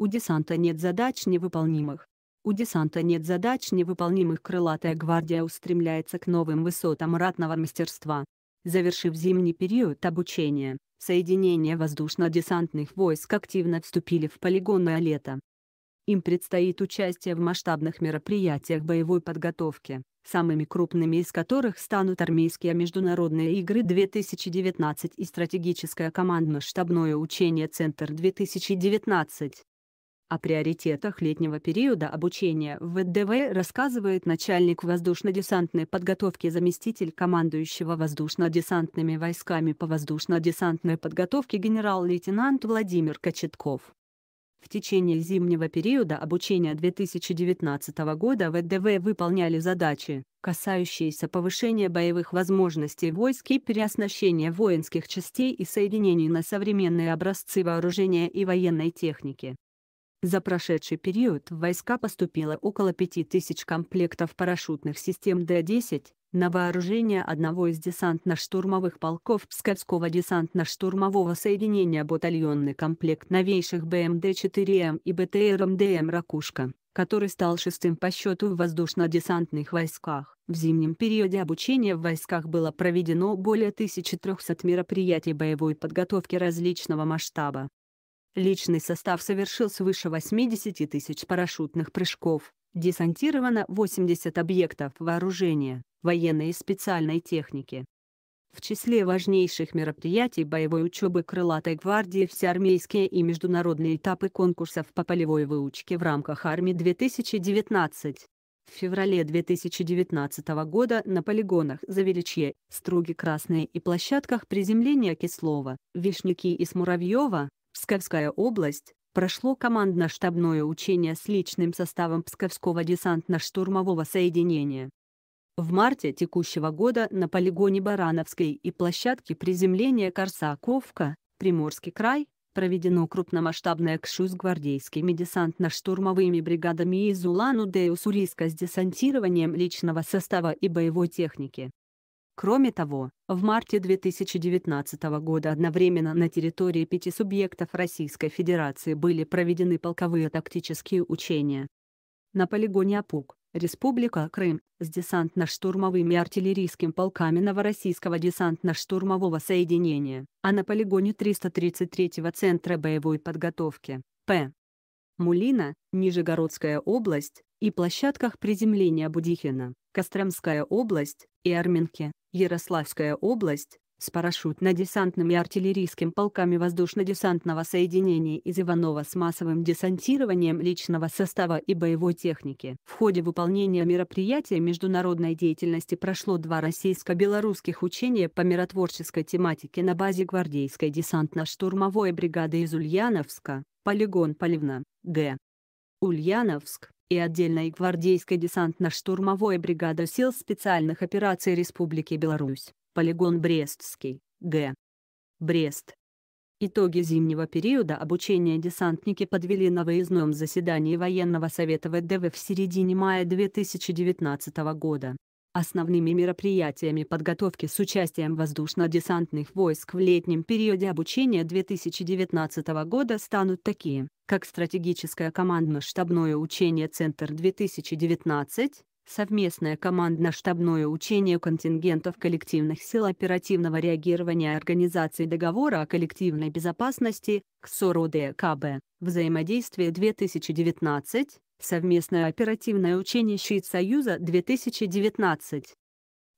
У десанта нет задач невыполнимых. У десанта нет задач невыполнимых крылатая гвардия устремляется к новым высотам ратного мастерства. Завершив зимний период обучения, соединения воздушно-десантных войск активно вступили в полигонное лето. Им предстоит участие в масштабных мероприятиях боевой подготовки, самыми крупными из которых станут армейские международные игры 2019 и стратегическое командно-штабное учение «Центр-2019». О приоритетах летнего периода обучения в ВДВ рассказывает начальник воздушно-десантной подготовки заместитель командующего воздушно-десантными войсками по воздушно-десантной подготовке генерал-лейтенант Владимир Кочетков. В течение зимнего периода обучения 2019 года ВДВ выполняли задачи, касающиеся повышения боевых возможностей войск и переоснащения воинских частей и соединений на современные образцы вооружения и военной техники. За прошедший период в войска поступило около 5000 комплектов парашютных систем Д-10, на вооружение одного из десантно-штурмовых полков Псковского десантно-штурмового соединения батальонный комплект новейших БМД-4М и БТР-МДМ «Ракушка», который стал шестым по счету в воздушно-десантных войсках. В зимнем периоде обучения в войсках было проведено более 1300 мероприятий боевой подготовки различного масштаба. Личный состав совершил свыше 80 тысяч парашютных прыжков. Десантировано 80 объектов вооружения, военной и специальной техники. В числе важнейших мероприятий боевой учебы Крылатой гвардии всеармейские и международные этапы конкурсов по полевой выучке в рамках армии 2019. В феврале 2019 года на полигонах Завеличье, Струги Красные и площадках приземления Кислова, Вишники и Смуравьева Псковская область, прошло командно-штабное учение с личным составом Псковского десантно-штурмового соединения. В марте текущего года на полигоне Барановской и площадке приземления Корсаковка, Приморский край, проведено крупномасштабное КШУ с гвардейскими десантно-штурмовыми бригадами из Улан-Удэ и Уссурийска с десантированием личного состава и боевой техники. Кроме того, в марте 2019 года одновременно на территории пяти субъектов Российской Федерации были проведены полковые тактические учения. На полигоне Апук, Республика Крым, с десантно-штурмовыми артиллерийским полками Новороссийского десантно-штурмового соединения, а на полигоне 333-го Центра боевой подготовки, П. Мулина, Нижегородская область, и площадках приземления Будихина, Костромская область и Арминки. Ярославская область, с парашютно-десантными и артиллерийским полками воздушно-десантного соединения из Иванова с массовым десантированием личного состава и боевой техники. В ходе выполнения мероприятия международной деятельности прошло два российско-белорусских учения по миротворческой тематике на базе гвардейской десантно-штурмовой бригады из Ульяновска, полигон Поливна, Г. Ульяновск, и отдельной гвардейская десантно штурмовая бригада сил специальных операций Республики Беларусь, полигон Брестский, Г. Брест. Итоги зимнего периода обучения десантники подвели на выездном заседании военного совета ВДВ в середине мая 2019 года. Основными мероприятиями подготовки с участием воздушно-десантных войск в летнем периоде обучения 2019 года станут такие как стратегическое командно-штабное учение «Центр-2019», совместное командно-штабное учение контингентов коллективных сил оперативного реагирования Организации договора о коллективной безопасности КСОРОДКБ, взаимодействие 2019, совместное оперативное учение «Щит Союза-2019».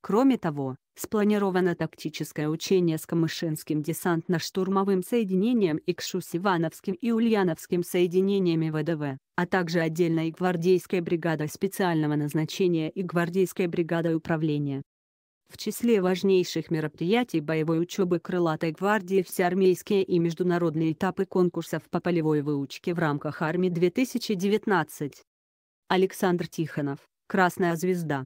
Кроме того, Спланировано тактическое учение с Камышинским десантно-штурмовым соединением и Кшус-Ивановским и Ульяновским соединениями ВДВ, а также отдельной гвардейской бригадой специального назначения и гвардейской бригадой управления. В числе важнейших мероприятий боевой учебы Крылатой гвардии всеармейские и международные этапы конкурсов по полевой выучке в рамках армии 2019. Александр Тихонов, Красная звезда.